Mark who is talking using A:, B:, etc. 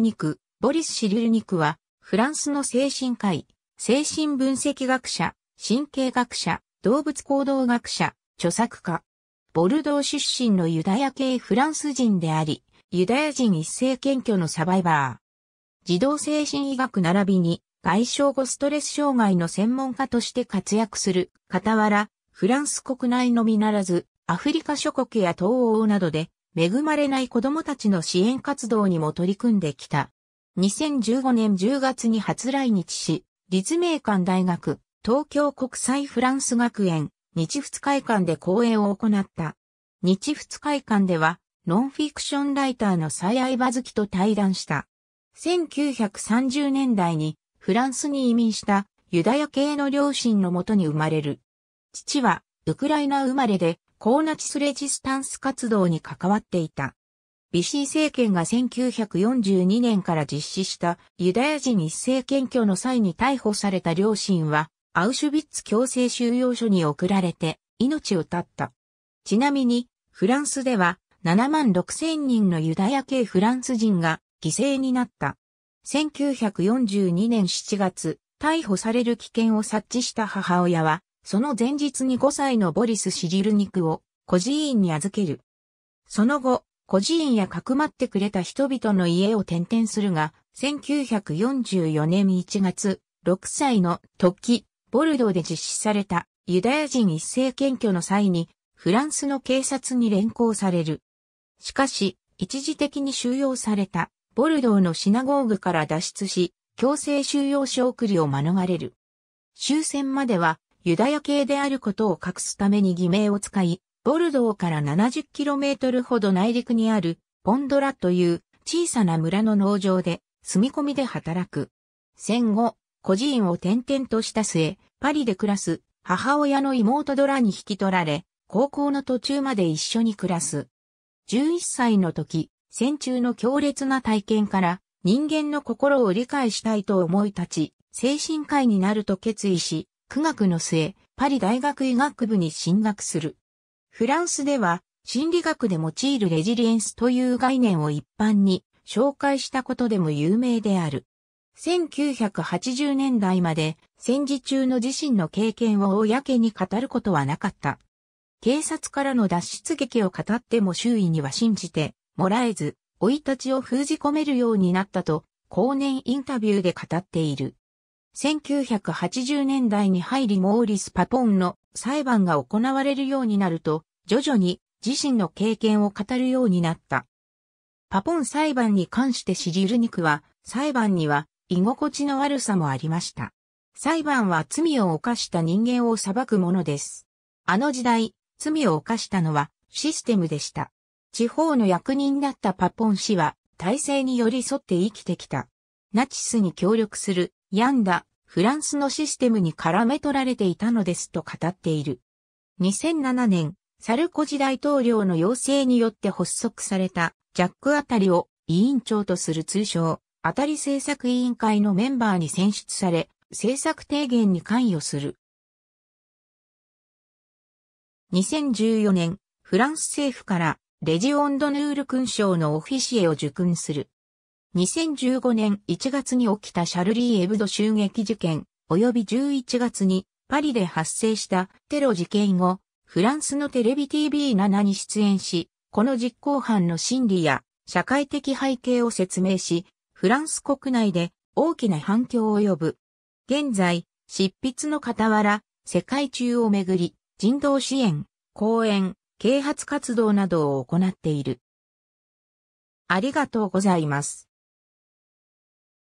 A: ニク、ボリス・シリルニクは、フランスの精神科医、精神分析学者、神経学者、動物行動学者、著作家。ボルドー出身のユダヤ系フランス人であり、ユダヤ人一世謙虚のサバイバー。児童精神医学並びに、外傷後ストレス障害の専門家として活躍する、傍ら、フランス国内のみならず、アフリカ諸国や東欧などで恵まれない子供たちの支援活動にも取り組んできた。2015年10月に初来日し、立命館大学、東京国際フランス学園、日仏会館で講演を行った。日仏会館では、ノンフィクションライターの最愛場月と対談した。1930年代にフランスに移民したユダヤ系の両親のもとに生まれる。父はウクライナ生まれでコーナチスレジスタンス活動に関わっていた。ビシー政権が1942年から実施したユダヤ人一斉検挙の際に逮捕された両親は、アウシュビッツ強制収容所に送られて命を絶った。ちなみに、フランスでは7万6千人のユダヤ系フランス人が犠牲になった。1942年7月、逮捕される危険を察知した母親は、その前日に5歳のボリス・シジルニクを孤児院に預ける。その後、孤児院やかくまってくれた人々の家を転々するが、1944年1月、6歳の時、ボルドーで実施されたユダヤ人一斉検挙の際に、フランスの警察に連行される。しかし、一時的に収容されたボルドーのシナゴーグから脱出し、強制収容所送りを免れる。終戦まではユダヤ系であることを隠すために偽名を使い、ボルドーから 70km ほど内陸にあるポンドラという小さな村の農場で住み込みで働く。戦後、孤児院を転々とした末、パリで暮らす母親の妹ドラに引き取られ、高校の途中まで一緒に暮らす。11歳の時、戦中の強烈な体験から人間の心を理解したいと思い立ち、精神科医になると決意し、苦学の末、パリ大学医学部に進学する。フランスでは、心理学で用いるレジリエンスという概念を一般に紹介したことでも有名である。1980年代まで戦時中の自身の経験を公に語ることはなかった。警察からの脱出劇を語っても周囲には信じてもらえず、老いたちを封じ込めるようになったと、後年インタビューで語っている。1980年代に入りモーリス・パポンの裁判が行われるようになると、徐々に自身の経験を語るようになった。パポン裁判に関してシジルニクは、裁判には居心地の悪さもありました。裁判は罪を犯した人間を裁くものです。あの時代、罪を犯したのはシステムでした。地方の役人だったパポン氏は体制に寄り添って生きてきた。ナチスに協力する、病んだフランスのシステムに絡め取られていたのですと語っている。2007年、サルコジ大統領の要請によって発足されたジャックあたりを委員長とする通称、あたり政策委員会のメンバーに選出され、政策提言に関与する。2014年、フランス政府からレジオンドヌール勲章のオフィシエを受勲する。2015年1月に起きたシャルリー・エブド襲撃事件、及び11月にパリで発生したテロ事件後、フランスのテレビ TV7 に出演し、この実行犯の心理や社会的背景を説明し、フランス国内で大きな反響を呼ぶ。現在、執筆の傍ら、世界中をめぐり、人道支援、講演、啓発活動などを行っている。ありがとうございます。